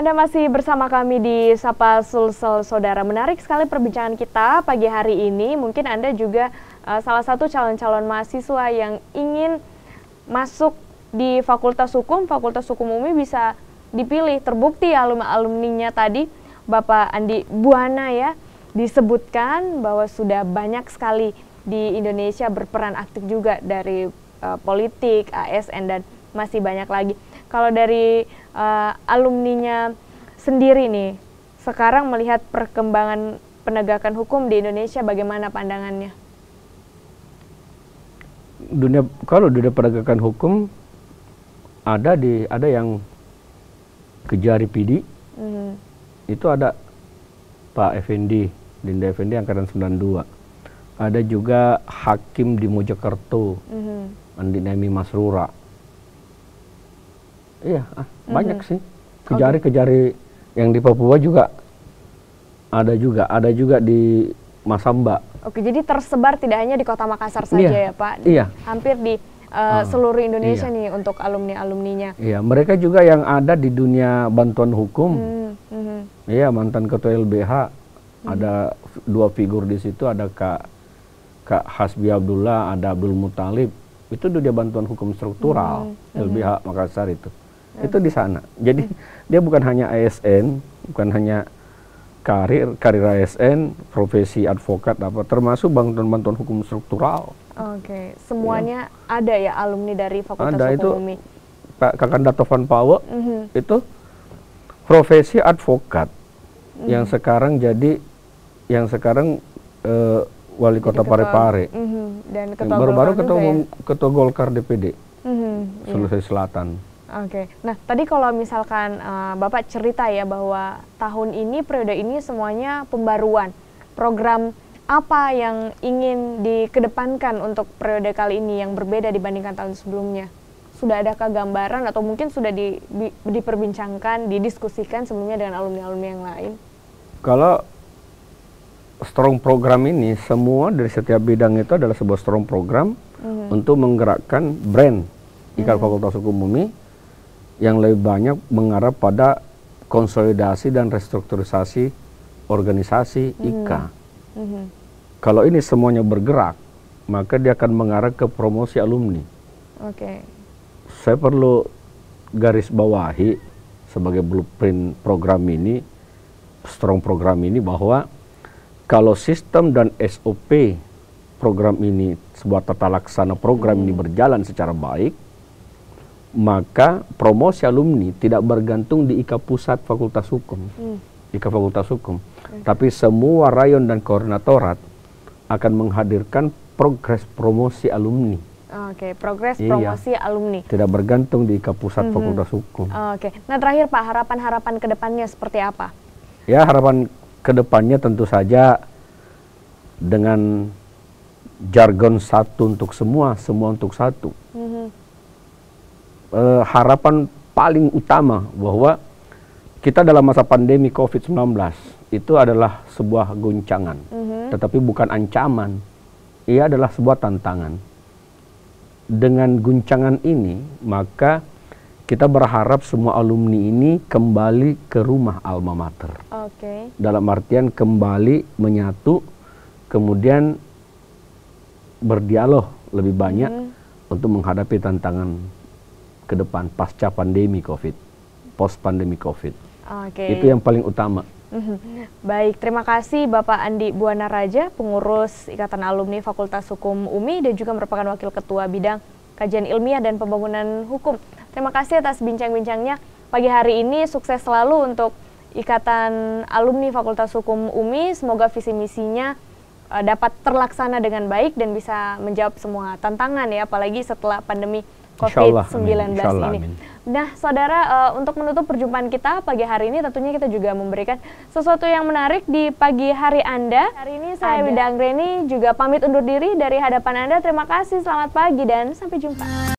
Anda masih bersama kami di Sapa Sulsel Saudara. Menarik sekali perbincangan kita pagi hari ini. Mungkin Anda juga uh, salah satu calon-calon mahasiswa yang ingin masuk di Fakultas Hukum, Fakultas Hukum UMI bisa dipilih. Terbukti alumni-alumninya tadi Bapak Andi Buana ya disebutkan bahwa sudah banyak sekali di Indonesia berperan aktif juga dari uh, politik, ASN dan masih banyak lagi kalau dari uh, alumninya sendiri nih, sekarang melihat perkembangan penegakan hukum di Indonesia bagaimana pandangannya? Dunia kalau dunia penegakan hukum ada di ada yang kejari PD. Mm. Itu ada Pak Effendi, Dinda Effendi angkatan dua, Ada juga hakim di Mojokerto, mm -hmm. Andinami Masrura. Iya, ah, banyak mm sih. Kejari-kejari yang di Papua juga ada juga, ada juga di Masamba. Oke, jadi tersebar tidak hanya di Kota Makassar saja iya, ya, Pak. Iya. Hampir di uh, ah, seluruh Indonesia iya. nih untuk alumni-alumninya. Iya, mereka juga yang ada di dunia bantuan hukum. Mm -hmm. Iya, mantan ketua LBH mm ada dua figur di situ, ada Kak Kak Hasbi Abdullah, ada Abdul Mutalib. Itu dunia bantuan hukum struktural mm -hmm. hmm. LBH Makassar itu hmm. itu di sana. Jadi hmm. dia bukan hanya ASN, bukan hanya karir karir ASN, profesi advokat apa termasuk bantuan-bantuan hukum struktural. Oke, okay. semuanya ya. ada ya alumni dari Fakultas ada, Hukum itu, Kakanda Tovan Pawe mm -hmm. itu profesi advokat mm -hmm. yang sekarang jadi yang sekarang uh, wali kota Parepare. Mm -hmm. Dan baru-baru ketua, ketua, ya? ketua Golkar DPD. Mm -hmm. Iya. Sulawesi yeah. Selatan. Oke, okay. nah tadi kalau misalkan uh, Bapak cerita ya bahwa tahun ini periode ini semuanya pembaruan. Program apa yang ingin dikedepankan untuk periode kali ini yang berbeda dibandingkan tahun sebelumnya? Sudah ada kegambaran atau mungkin sudah di, di, diperbincangkan, didiskusikan sebelumnya dengan alumni-alumni yang lain? Kalau strong program ini semua dari setiap bidang itu adalah sebuah strong program mm -hmm. untuk menggerakkan brand Ikar mm -hmm. Fakultas Hukum Bumi yang lebih banyak mengarah pada konsolidasi dan restrukturisasi organisasi IKA. Mm -hmm. Kalau ini semuanya bergerak, maka dia akan mengarah ke promosi alumni. Oke. Okay. Saya perlu garis bawahi sebagai blueprint program ini, strong program ini bahwa kalau sistem dan SOP program ini sebuah tata laksana program -hmm. ini berjalan secara baik, maka promosi alumni tidak bergantung di IKA pusat Fakultas Hukum, hmm. IKA Fakultas Hukum, okay. tapi semua rayon dan koordinatorat akan menghadirkan progres promosi alumni. Oke, okay, progres iya. promosi alumni. Tidak bergantung di IKA pusat -hmm. Fakultas Hukum. Oke, okay. nah terakhir Pak harapan-harapan kedepannya seperti apa? Ya harapan kedepannya tentu saja dengan jargon satu untuk semua, semua untuk satu Eh, harapan paling utama bahwa kita dalam masa pandemi COVID-19 itu adalah sebuah guncangan, mm -hmm. tetapi bukan ancaman. Ia adalah sebuah tantangan. Dengan guncangan ini, maka kita berharap semua alumni ini kembali ke rumah alma mater. Okay. Dalam artian kembali menyatu, kemudian berdialog lebih banyak mm -hmm. untuk menghadapi tantangan ke depan pasca pandemi COVID, post pandemi COVID. Okay. Itu yang paling utama. Mhm. Baik, terima kasih Bapak Andi Buana Raja, pengurus Ikatan Alumni Fakultas Hukum UMI dan juga merupakan Wakil Ketua Bidang Kajian Ilmiah dan Pembangunan Hukum. Terima kasih atas bincang-bincangnya pagi hari ini. Sukses selalu untuk Ikatan Alumni Fakultas Hukum UMI. Semoga visi misinya uh, dapat terlaksana dengan baik dan bisa menjawab semua tantangan ya apalagi setelah pandemi COVID-19 ini. Amin. Nah, saudara, uh, untuk menutup perjumpaan kita pagi hari ini, tentunya kita juga memberikan sesuatu yang menarik di pagi hari Anda. Hari ini saya Widang Reni juga pamit undur diri dari hadapan Anda. Terima kasih, selamat pagi dan sampai jumpa.